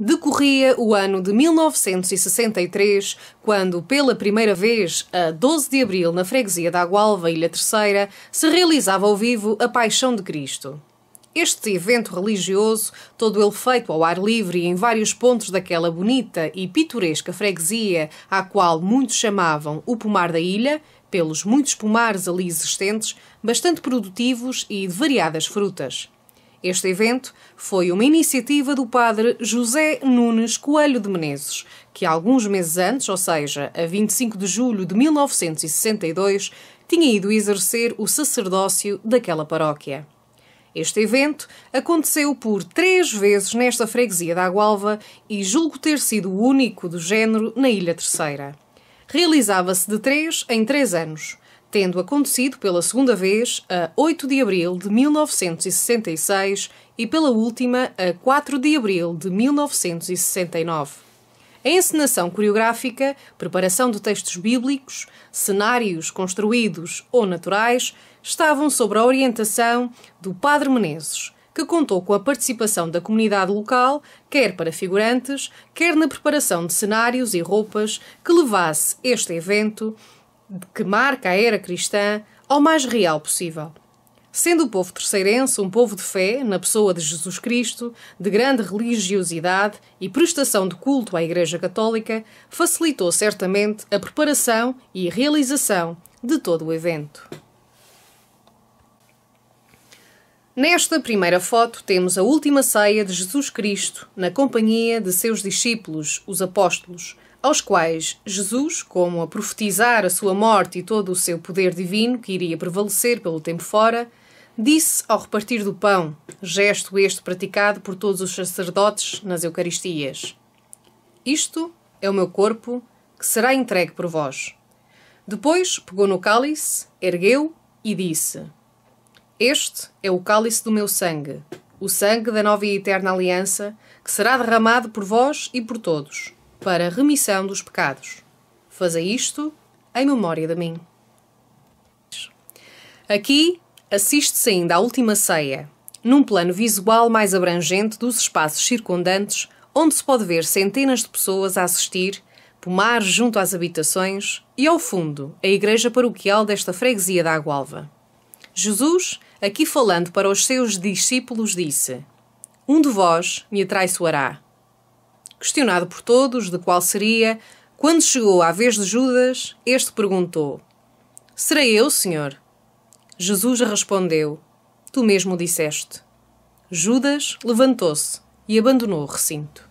Decorria o ano de 1963, quando, pela primeira vez, a 12 de abril, na freguesia da Agualva, Ilha Terceira, se realizava ao vivo a Paixão de Cristo. Este evento religioso, todo ele feito ao ar livre e em vários pontos daquela bonita e pitoresca freguesia, à qual muitos chamavam o Pomar da Ilha, pelos muitos pomares ali existentes, bastante produtivos e de variadas frutas. Este evento foi uma iniciativa do padre José Nunes Coelho de Menezes, que alguns meses antes, ou seja, a 25 de julho de 1962, tinha ido exercer o sacerdócio daquela paróquia. Este evento aconteceu por três vezes nesta freguesia da Agualva e julgo ter sido o único do género na Ilha Terceira. Realizava-se de três em três anos, tendo acontecido pela segunda vez a 8 de abril de 1966 e pela última a 4 de abril de 1969. A encenação coreográfica, preparação de textos bíblicos, cenários construídos ou naturais estavam sob a orientação do Padre Menezes, que contou com a participação da comunidade local, quer para figurantes, quer na preparação de cenários e roupas que levasse este evento que marca a era cristã ao mais real possível. Sendo o povo terceirense um povo de fé, na pessoa de Jesus Cristo, de grande religiosidade e prestação de culto à Igreja Católica, facilitou certamente a preparação e realização de todo o evento. Nesta primeira foto temos a última ceia de Jesus Cristo na companhia de seus discípulos, os apóstolos, aos quais Jesus, como a profetizar a sua morte e todo o seu poder divino que iria prevalecer pelo tempo fora, disse ao repartir do pão, gesto este praticado por todos os sacerdotes nas Eucaristias: Isto é o meu corpo que será entregue por vós. Depois pegou no cálice, ergueu e disse: Este é o cálice do meu sangue, o sangue da nova e eterna aliança, que será derramado por vós e por todos para remissão dos pecados. Fazei isto em memória de mim. Aqui assiste-se ainda à última ceia, num plano visual mais abrangente dos espaços circundantes, onde se pode ver centenas de pessoas a assistir, pomar junto às habitações e, ao fundo, a igreja paroquial desta freguesia da Agualva. Jesus, aqui falando para os seus discípulos, disse: Um de vós me atraiçoará. Questionado por todos de qual seria, quando chegou à vez de Judas, este perguntou: Serei eu, Senhor? Jesus respondeu: Tu mesmo disseste. Judas levantou-se e abandonou o recinto.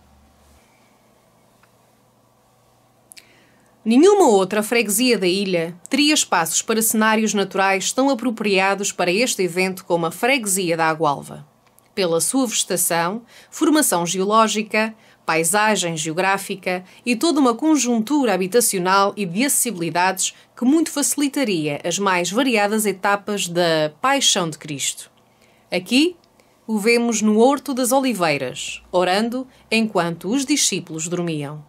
Nenhuma outra freguesia da ilha teria espaços para cenários naturais tão apropriados para este evento como a freguesia da Agualva. Pela sua vegetação, formação geológica, paisagem geográfica e toda uma conjuntura habitacional e de acessibilidades que muito facilitaria as mais variadas etapas da Paixão de Cristo. Aqui o vemos no Horto das Oliveiras, orando enquanto os discípulos dormiam.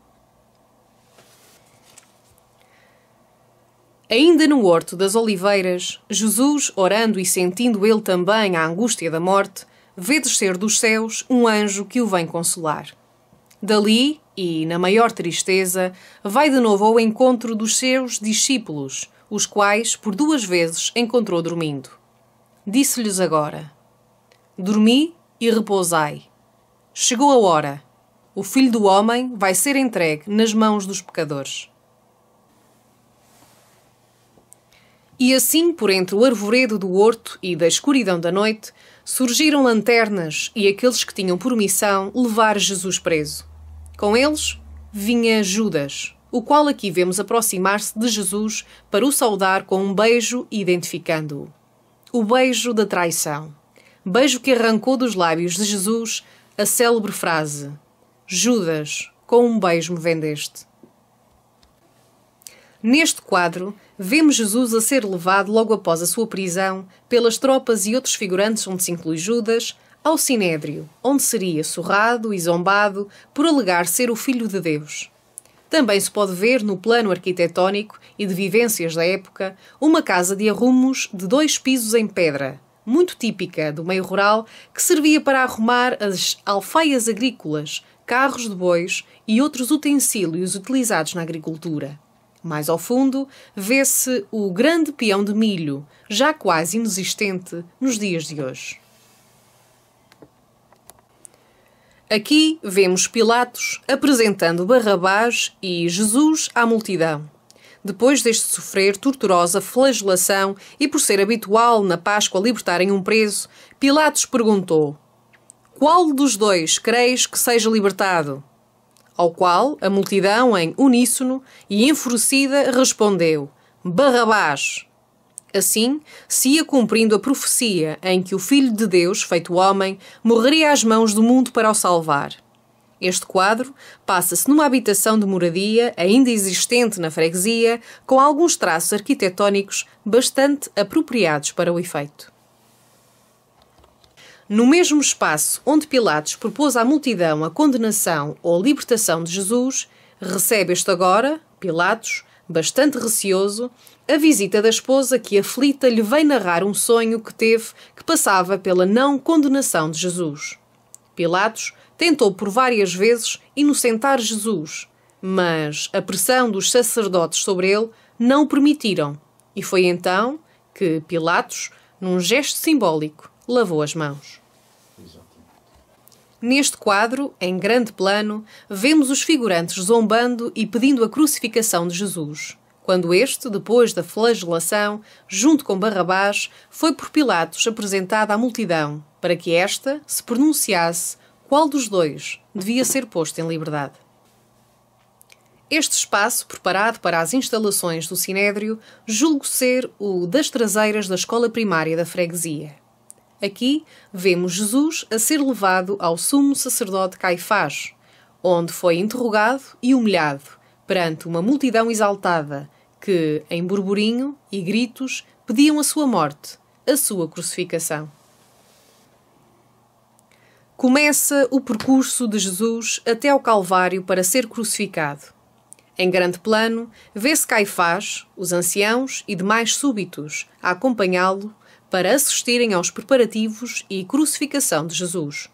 Ainda no Horto das Oliveiras, Jesus, orando e sentindo ele também a angústia da morte, vê descer dos céus um anjo que o vem consolar. Dali, e na maior tristeza, vai de novo ao encontro dos seus discípulos, os quais por duas vezes encontrou dormindo. Disse-lhes agora: Dormi e repousai. Chegou a hora. O filho do homem vai ser entregue nas mãos dos pecadores. E assim, por entre o arvoredo do horto e da escuridão da noite, surgiram lanternas e aqueles que tinham por missão levar Jesus preso. Com eles vinha Judas, o qual aqui vemos aproximar-se de Jesus para o saudar com um beijo identificando-o. O beijo da traição. Beijo que arrancou dos lábios de Jesus a célebre frase: Judas, com um beijo me vendeste. Neste quadro, vemos Jesus a ser levado logo após a sua prisão pelas tropas e outros figurantes, onde se inclui Judas, ao Sinédrio, onde seria surrado e zombado por alegar ser o Filho de Deus. Também se pode ver no plano arquitetónico e de vivências da época uma casa de arrumos de dois pisos em pedra, muito típica do meio rural, que servia para arrumar as alfaias agrícolas, carros de bois e outros utensílios utilizados na agricultura. Mais ao fundo, vê-se o grande peão de milho, já quase inexistente nos dias de hoje. Aqui vemos Pilatos apresentando Barrabás e Jesus à multidão. Depois deste sofrer torturosa flagelação e por ser habitual na Páscoa libertarem um preso, Pilatos perguntou: Qual dos dois creis que seja libertado? Ao qual a multidão, em uníssono e enfurecida, respondeu: Barrabás. Assim, se ia cumprindo a profecia em que o Filho de Deus, feito homem, morreria às mãos do mundo para o salvar. Este quadro passa-se numa habitação de moradia ainda existente na freguesia, com alguns traços arquitetónicos bastante apropriados para o efeito. No mesmo espaço onde Pilatos propôs à multidão a condenação ou libertação de Jesus, recebe este agora, Pilatos, bastante receoso, a visita da esposa que aflita lhe vem narrar um sonho que teve que passava pela não condenação de Jesus. Pilatos tentou por várias vezes inocentar Jesus, mas a pressão dos sacerdotes sobre ele não o permitiram, e foi então que Pilatos, num gesto simbólico, lavou as mãos. Neste quadro, em grande plano, vemos os figurantes zombando e pedindo a crucificação de Jesus, quando este, depois da flagelação, junto com Barrabás, foi por Pilatos apresentado à multidão, para que esta se pronunciasse qual dos dois devia ser posto em liberdade. Este espaço, preparado para as instalações do Sinédrio, julgo ser o das traseiras da escola primária da freguesia. Aqui vemos Jesus a ser levado ao sumo sacerdote Caifás, onde foi interrogado e humilhado perante uma multidão exaltada que, em burburinho e gritos, pediam a sua morte, a sua crucificação. Começa o percurso de Jesus até ao Calvário para ser crucificado. Em grande plano, vê-se Caifás, os anciãos e demais súbitos a acompanhá-lo para assistirem aos preparativos e crucificação de Jesus.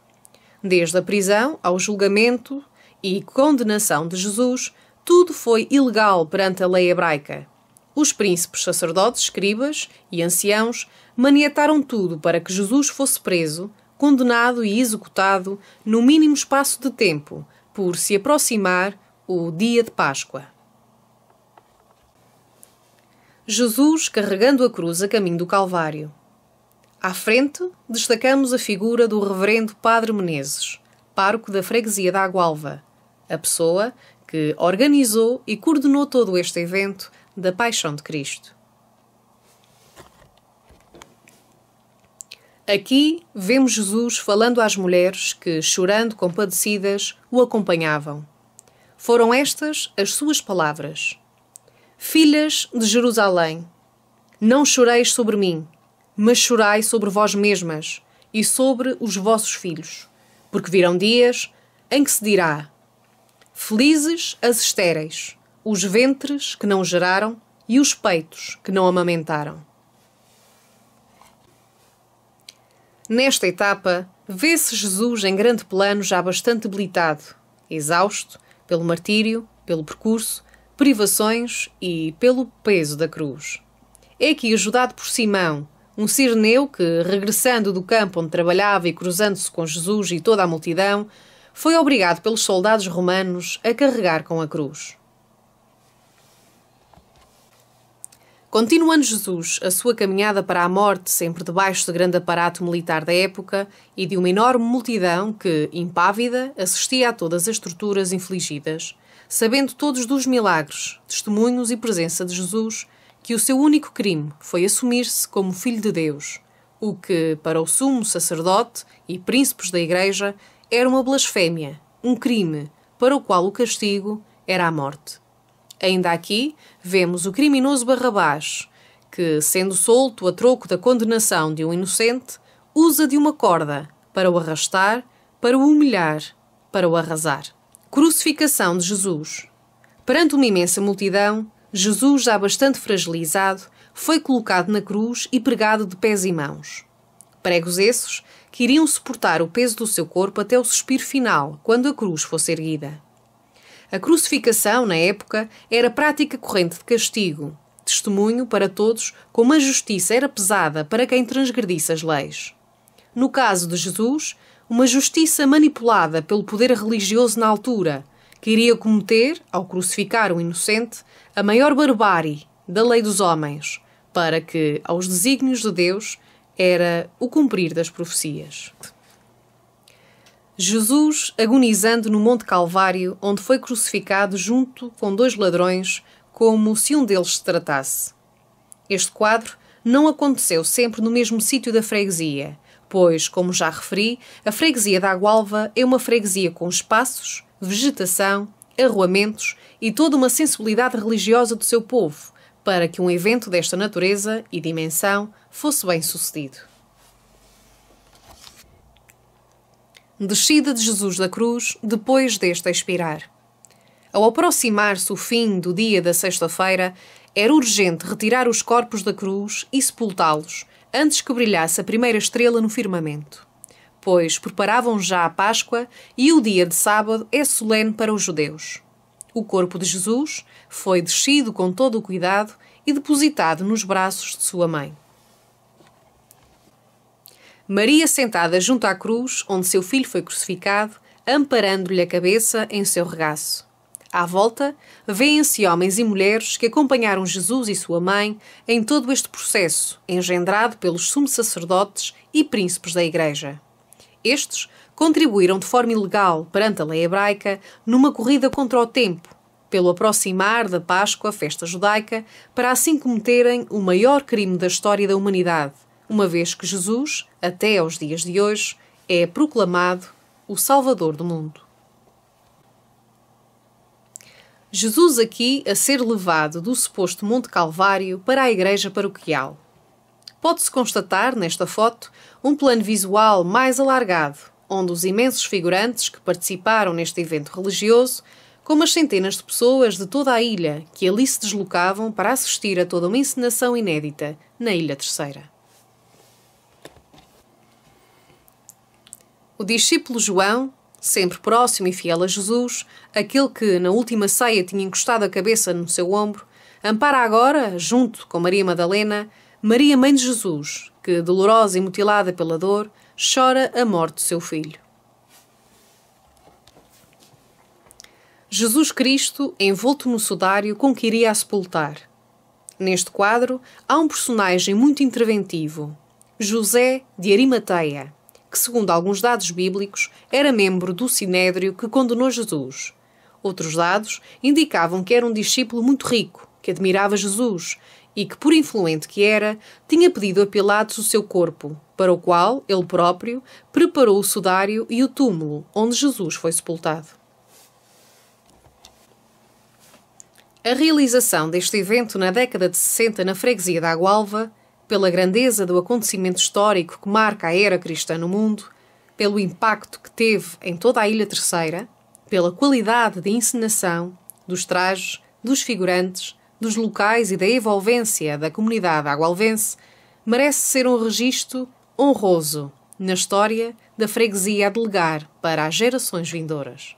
Desde a prisão ao julgamento e condenação de Jesus, tudo foi ilegal perante a lei hebraica. Os príncipes, sacerdotes, escribas e anciãos manietaram tudo para que Jesus fosse preso, condenado e executado no mínimo espaço de tempo, por se aproximar o dia de Páscoa. Jesus carregando a cruz a caminho do Calvário. À frente, destacamos a figura do Reverendo Padre Menezes, pároco da freguesia da Agualva, a pessoa que organizou e coordenou todo este evento da Paixão de Cristo. Aqui vemos Jesus falando às mulheres que, chorando compadecidas, o acompanhavam. Foram estas as suas palavras: Filhas de Jerusalém, não choreis sobre mim, mas chorai sobre vós mesmas e sobre os vossos filhos, porque virão dias em que se dirá: Felizes as estéreis, os ventres que não geraram e os peitos que não amamentaram. Nesta etapa, vê-se Jesus em grande plano já bastante debilitado, exausto pelo martírio, pelo percurso, privações e pelo peso da cruz. É que ajudado por Simão, um cirneu que, regressando do campo onde trabalhava e cruzando-se com Jesus e toda a multidão, foi obrigado pelos soldados romanos a carregar com a cruz. Continuando Jesus a sua caminhada para a morte, sempre debaixo do grande aparato militar da época e de uma enorme multidão que, impávida, assistia a todas as torturas infligidas, sabendo todos dos milagres, testemunhos e presença de Jesus, que o seu único crime foi assumir-se como filho de Deus, o que, para o sumo sacerdote e príncipes da Igreja, era uma blasfémia, um crime para o qual o castigo era a morte. Ainda aqui vemos o criminoso Barrabás, que, sendo solto a troco da condenação de um inocente, usa de uma corda para o arrastar, para o humilhar, para o arrasar. Crucificação de Jesus. Perante uma imensa multidão, Jesus, já bastante fragilizado, foi colocado na cruz e pregado de pés e mãos. Pregos esses que iriam suportar o peso do seu corpo até o suspiro final, quando a cruz fosse erguida. A crucificação, na época, era prática corrente de castigo, testemunho para todos como a justiça era pesada para quem transgredisse as leis. No caso de Jesus, uma justiça manipulada pelo poder religioso na altura, que iria cometer, ao crucificar o inocente, a maior barbárie da lei dos homens, para que, aos desígnios de Deus, era o cumprir das profecias. Jesus agonizando no Monte Calvário, onde foi crucificado junto com dois ladrões, como se um deles se tratasse. Este quadro não aconteceu sempre no mesmo sítio da freguesia, pois, como já referi, a freguesia da Agualva é uma freguesia com espaços, vegetação, arruamentos e toda uma sensibilidade religiosa do seu povo, para que um evento desta natureza e dimensão fosse bem sucedido. Descida de Jesus da cruz depois deste expirar. Ao aproximar-se o fim do dia da sexta-feira, era urgente retirar os corpos da cruz e sepultá-los, antes que brilhasse a primeira estrela no firmamento pois preparavam já a Páscoa e o dia de sábado é solene para os judeus. O corpo de Jesus foi descido com todo o cuidado e depositado nos braços de sua mãe. Maria sentada junto à cruz, onde seu filho foi crucificado, amparando-lhe a cabeça em seu regaço. À volta, vêem-se homens e mulheres que acompanharam Jesus e sua mãe em todo este processo, engendrado pelos sumos sacerdotes e príncipes da Igreja. Estes contribuíram de forma ilegal perante a lei hebraica numa corrida contra o tempo, pelo aproximar da Páscoa festa judaica, para assim cometerem o maior crime da história da humanidade, uma vez que Jesus, até aos dias de hoje, é proclamado o Salvador do mundo. Jesus aqui a ser levado do suposto Monte Calvário para a igreja paroquial. Pode-se constatar, nesta foto, um plano visual mais alargado, onde os imensos figurantes que participaram neste evento religioso, como as centenas de pessoas de toda a ilha que ali se deslocavam para assistir a toda uma encenação inédita na Ilha Terceira. O discípulo João, sempre próximo e fiel a Jesus, aquele que na última ceia tinha encostado a cabeça no seu ombro, ampara agora, junto com Maria Madalena, Maria, mãe de Jesus, que, dolorosa e mutilada pela dor, chora a morte do seu filho. Jesus Cristo, envolto no sudário com que iria a sepultar. Neste quadro, há um personagem muito interventivo, José de Arimateia, que, segundo alguns dados bíblicos, era membro do sinédrio que condenou Jesus. Outros dados indicavam que era um discípulo muito rico, que admirava Jesus e que, por influente que era, tinha pedido a Pilatos o seu corpo, para o qual ele próprio preparou o sudário e o túmulo onde Jesus foi sepultado. A realização deste evento na década de 60 na freguesia da Agualva, pela grandeza do acontecimento histórico que marca a era cristã no mundo, pelo impacto que teve em toda a Ilha Terceira, pela qualidade de encenação, dos trajes, dos figurantes, dos locais e da envolvência da comunidade agualvense, merece ser um registro honroso na história da freguesia a delegar para as gerações vindouras.